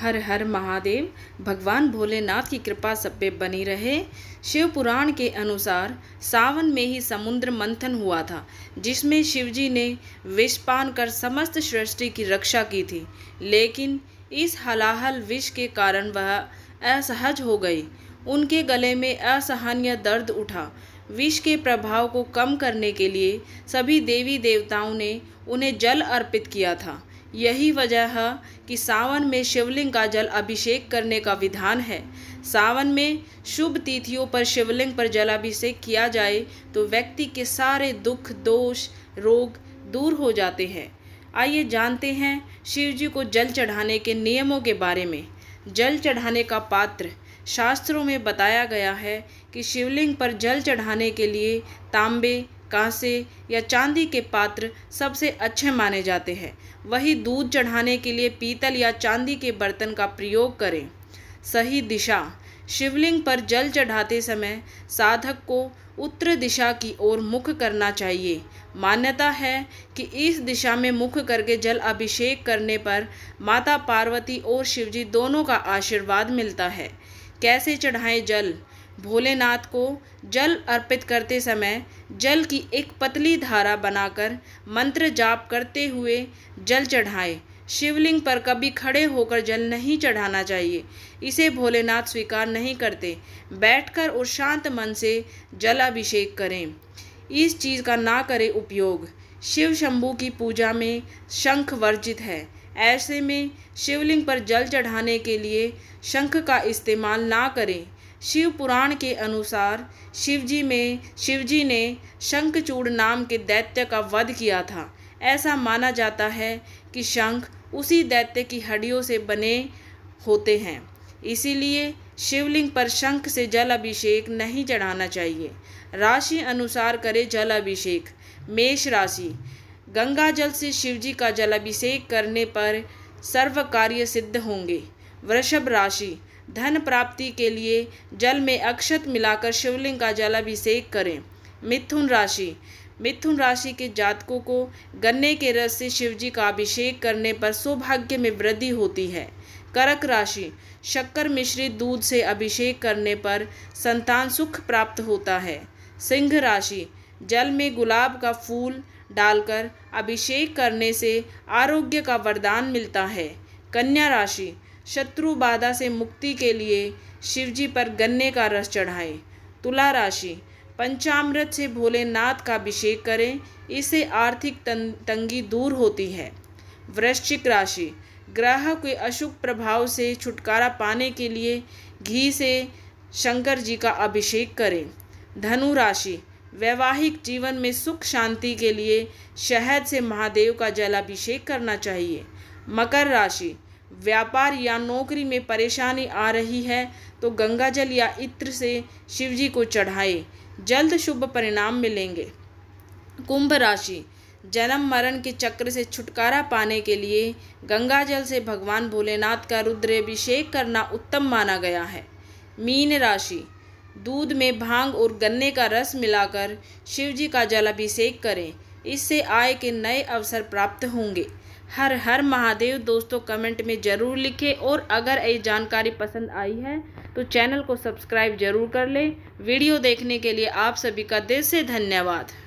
हर हर महादेव भगवान भोलेनाथ की कृपा सब पे बनी रहे शिव पुराण के अनुसार सावन में ही समुद्र मंथन हुआ था जिसमें शिवजी ने विष पान कर समस्त सृष्टि की रक्षा की थी लेकिन इस हलाहल विष के कारण वह असहज हो गई उनके गले में असहनीय दर्द उठा विष के प्रभाव को कम करने के लिए सभी देवी देवताओं ने उन्हें जल अर्पित किया था यही वजह है कि सावन में शिवलिंग का जल अभिषेक करने का विधान है सावन में शुभ तिथियों पर शिवलिंग पर जलाभिषेक किया जाए तो व्यक्ति के सारे दुख दोष रोग दूर हो जाते हैं आइए जानते हैं शिव जी को जल चढ़ाने के नियमों के बारे में जल चढ़ाने का पात्र शास्त्रों में बताया गया है कि शिवलिंग पर जल चढ़ाने के लिए तांबे कांसे या चांदी के पात्र सबसे अच्छे माने जाते हैं वही दूध चढ़ाने के लिए पीतल या चांदी के बर्तन का प्रयोग करें सही दिशा शिवलिंग पर जल चढ़ाते समय साधक को उत्तर दिशा की ओर मुख करना चाहिए मान्यता है कि इस दिशा में मुख करके जल अभिषेक करने पर माता पार्वती और शिवजी दोनों का आशीर्वाद मिलता है कैसे चढ़ाएं जल भोलेनाथ को जल अर्पित करते समय जल की एक पतली धारा बनाकर मंत्र जाप करते हुए जल चढ़ाएं शिवलिंग पर कभी खड़े होकर जल नहीं चढ़ाना चाहिए इसे भोलेनाथ स्वीकार नहीं करते बैठकर और शांत मन से जल अभिषेक करें इस चीज़ का ना करें उपयोग शिव शंभू की पूजा में शंख वर्जित है ऐसे में शिवलिंग पर जल चढ़ाने के लिए शंख का इस्तेमाल ना करें शिव पुराण के अनुसार शिवजी में शिवजी ने शंखचूड़ नाम के दैत्य का वध किया था ऐसा माना जाता है कि शंख उसी दैत्य की हड्डियों से बने होते हैं इसीलिए शिवलिंग पर शंख से जल अभिषेक नहीं चढ़ाना चाहिए राशि अनुसार करें जल अभिषेक मेष राशि गंगा जल से शिवजी का जल अभिषेक करने पर सर्व कार्य सिद्ध होंगे वृषभ राशि धन प्राप्ति के लिए जल में अक्षत मिलाकर शिवलिंग का जलाभिषेक करें मिथुन राशि मिथुन राशि के जातकों को गन्ने के रस से शिवजी का अभिषेक करने पर सौभाग्य में वृद्धि होती है करक राशि शक्कर मिश्रित दूध से अभिषेक करने पर संतान सुख प्राप्त होता है सिंह राशि जल में गुलाब का फूल डालकर अभिषेक करने से आरोग्य का वरदान मिलता है कन्या राशि शत्रु बाधा से मुक्ति के लिए शिवजी पर गन्ने का रस चढ़ाएं तुला राशि पंचामृत से भोलेनाथ का अभिषेक करें इससे आर्थिक तंगी दूर होती है वृश्चिक राशि ग्रह के अशुभ प्रभाव से छुटकारा पाने के लिए घी से शंकर जी का अभिषेक करें धनु राशि वैवाहिक जीवन में सुख शांति के लिए शहद से महादेव का जलाभिषेक करना चाहिए मकर राशि व्यापार या नौकरी में परेशानी आ रही है तो गंगा जल या इत्र से शिवजी को चढ़ाए जल्द शुभ परिणाम मिलेंगे कुंभ राशि जन्म मरण के चक्र से छुटकारा पाने के लिए गंगा जल से भगवान भोलेनाथ का रुद्राभिषेक करना उत्तम माना गया है मीन राशि दूध में भांग और गन्ने का रस मिलाकर शिवजी का जलाभिषेक करें इससे आय के नए अवसर प्राप्त होंगे हर हर महादेव दोस्तों कमेंट में ज़रूर लिखें और अगर ये जानकारी पसंद आई है तो चैनल को सब्सक्राइब जरूर कर लें वीडियो देखने के लिए आप सभी का दिल से धन्यवाद